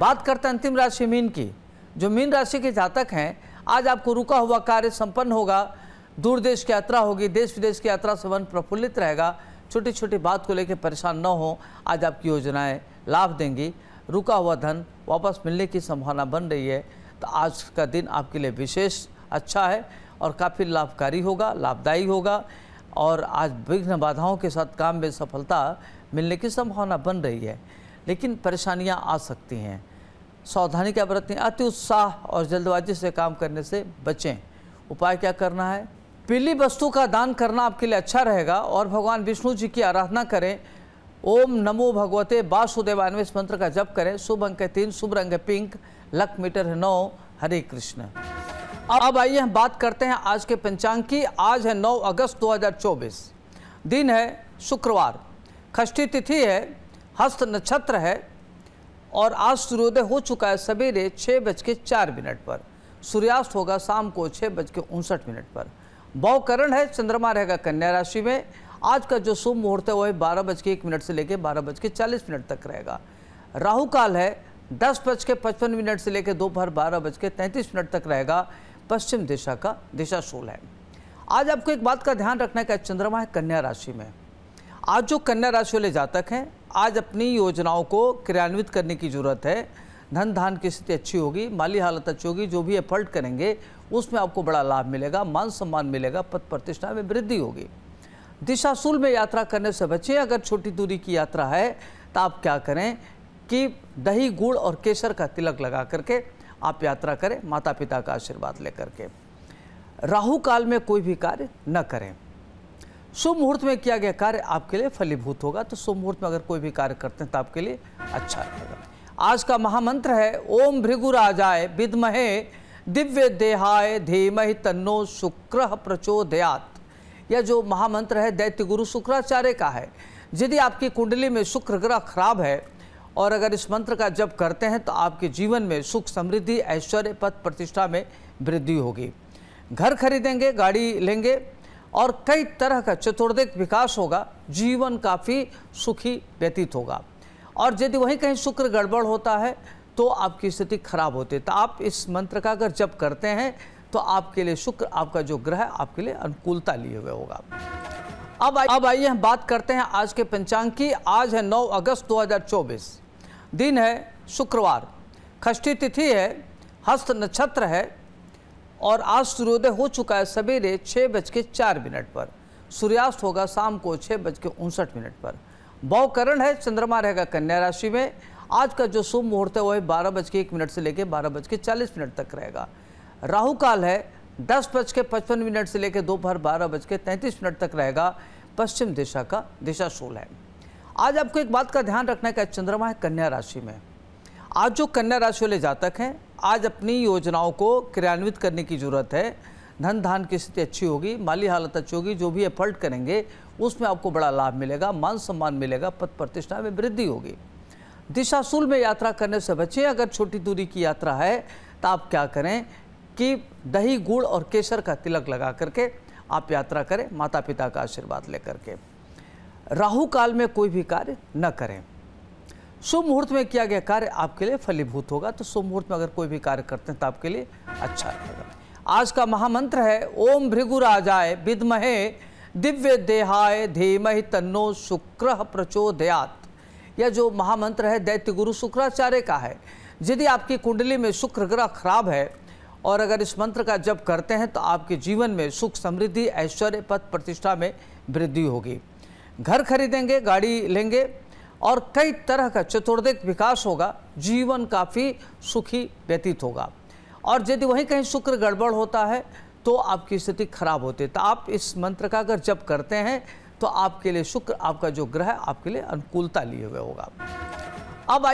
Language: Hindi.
बात करते हैं अंतिम राशि मीन की जो मीन राशि के जातक हैं आज आपको रुका हुआ कार्य संपन्न होगा दूर देश की यात्रा होगी देश विदेश की यात्रा से मन प्रफुल्लित रहेगा छोटी छोटी बात को लेकर परेशान न हो आज आपकी योजनाएं लाभ देंगी रुका हुआ धन वापस मिलने की संभावना बन रही है तो आज का दिन आपके लिए विशेष अच्छा है और काफ़ी लाभकारी होगा लाभदायी होगा और आज विघ्न बाधाओं के साथ काम में सफलता मिलने की संभावना बन रही है लेकिन परेशानियाँ आ सकती हैं सावधानी क्या बरतें अति उत्साह और जल्दबाजी से काम करने से बचें उपाय क्या करना है पीली वस्तु का दान करना आपके लिए अच्छा रहेगा और भगवान विष्णु जी की आराधना करें ओम नमो भगवते वासुदेवानवे इस मंत्र का जप करें शुभ अंक है तीन शुभ रंग है पिंक लक मीटर है नौ हरे कृष्ण अब आइए हम बात करते हैं आज के पंचांग की आज है 9 अगस्त 2024 दिन है शुक्रवार खष्टी तिथि है हस्त नक्षत्र है और आज सूर्योदय हो चुका है सवेरे छः बज के चार मिनट पर सूर्यास्त होगा शाम को छः बज के उनसठ मिनट पर बहुकरण है चंद्रमा रहेगा कन्या राशि में आज का जो शुभ मुहूर्त है वह बारह बज के एक मिनट से लेकर बारह बज के चालीस मिनट तक रहेगा राहु काल है दस बज के पचपन मिनट से लेकर दोपहर बारह बज के तैंतीस मिनट तक रहेगा पश्चिम दिशा का दिशाशूल है आज आपको एक बात का ध्यान रखना है कि चंद्रमा है कन्या राशि में आज जो कन्या राशि वाले जातक हैं आज अपनी योजनाओं को क्रियान्वित करने की ज़रूरत है धन धान की स्थिति अच्छी होगी माली हालत अच्छी होगी जो भी एफर्ट करेंगे उसमें आपको बड़ा लाभ मिलेगा मान सम्मान मिलेगा पद प्रतिष्ठा में वृद्धि होगी दिशाशूल में यात्रा करने से बचें अगर छोटी दूरी की यात्रा है तो आप क्या करें कि दही गुड़ और केसर का तिलक लगा करके आप यात्रा करें माता पिता का आशीर्वाद लेकर के राहु काल में कोई भी कार्य न करें शुभ मुहूर्त में किया गया कार्य आपके लिए फलीभूत होगा तो शुभ मुहूर्त में अगर कोई भी कार्य करते हैं तो आपके लिए अच्छा रहेगा आज का महामंत्र है ओम भृगुराजाय विदमहे दिव्य देहाय धीमहि तन्नो शुक्र प्रचोदयात यह जो महामंत्र है दैत्य गुरु शुक्राचार्य का है यदि आपकी कुंडली में शुक्र ग्रह खराब है और अगर इस मंत्र का जप करते हैं तो आपके जीवन में सुख समृद्धि ऐश्वर्य पद प्रतिष्ठा में वृद्धि होगी घर खरीदेंगे गाड़ी लेंगे और कई तरह का चतुर्दिक विकास होगा जीवन काफ़ी सुखी व्यतीत होगा और यदि वहीं कहीं शुक्र गड़बड़ होता है तो आपकी स्थिति खराब होती है तो आप इस मंत्र का अगर जप करते हैं तो आपके लिए शुक्र आपका जो ग्रह आपके लिए अनुकूलता लिए हुए होगा अब आ, अब आइए हम बात करते हैं आज के पंचांग की आज है 9 अगस्त 2024 दिन है शुक्रवार खष्टी तिथि है हस्त नक्षत्र है और आज सूर्योदय हो चुका है सवेरे छः बज के चार मिनट पर सूर्यास्त होगा शाम को छः बज के उनसठ मिनट पर बहुकरण है चंद्रमा रहेगा कन्या राशि में आज का जो शुभ मुहूर्त है वह बारह बज के एक मिनट से लेकर बारह बज के चालीस मिनट तक रहेगा राहु काल है दस बज के पचपन मिनट से लेकर दोपहर बारह बज के तैंतीस मिनट तक रहेगा पश्चिम दिशा का दिशाशूल है आज आपको एक बात का ध्यान रखना है कि चंद्रमा है कन्या राशि में आज जो कन्या राशि वाले जातक हैं आज अपनी योजनाओं को क्रियान्वित करने की ज़रूरत है धन धान की स्थिति अच्छी होगी माली हालत अच्छी होगी जो भी एफर्ट करेंगे उसमें आपको बड़ा लाभ मिलेगा मान सम्मान मिलेगा पद प्रतिष्ठा में वृद्धि होगी दिशाशूल में यात्रा करने से बचें अगर छोटी दूरी की यात्रा है तो आप क्या करें कि दही गुड़ और केसर का तिलक लगा करके आप यात्रा करें माता पिता का आशीर्वाद लेकर के राहु काल में कोई भी कार्य न करें शुभ मुहूर्त में किया गया कार्य आपके लिए फलीभूत होगा तो शुभ मुहूर्त में अगर कोई भी कार्य करते हैं तो आपके लिए अच्छा रहेगा आज का महामंत्र है ओम भृगुराजाए विदमहे दिव्य देहाय धीमहि तन्नो शुक्र प्रचोदयात यह जो महामंत्र है दैत्य गुरु शुक्राचार्य का है यदि आपकी कुंडली में शुक्र ग्रह खराब है और अगर इस मंत्र का जप करते हैं तो आपके जीवन में सुख समृद्धि ऐश्वर्य पद प्रतिष्ठा में वृद्धि होगी घर खरीदेंगे गाड़ी लेंगे और कई तरह का चतुर्दिक विकास होगा जीवन काफ़ी सुखी व्यतीत होगा और यदि वहीं कहीं शुक्र गड़बड़ होता है तो आपकी स्थिति खराब होती है तो आप इस मंत्र का अगर जप करते हैं तो आपके लिए शुक्र आपका जो ग्रह आपके लिए अनुकूलता लिए हुए होगा अब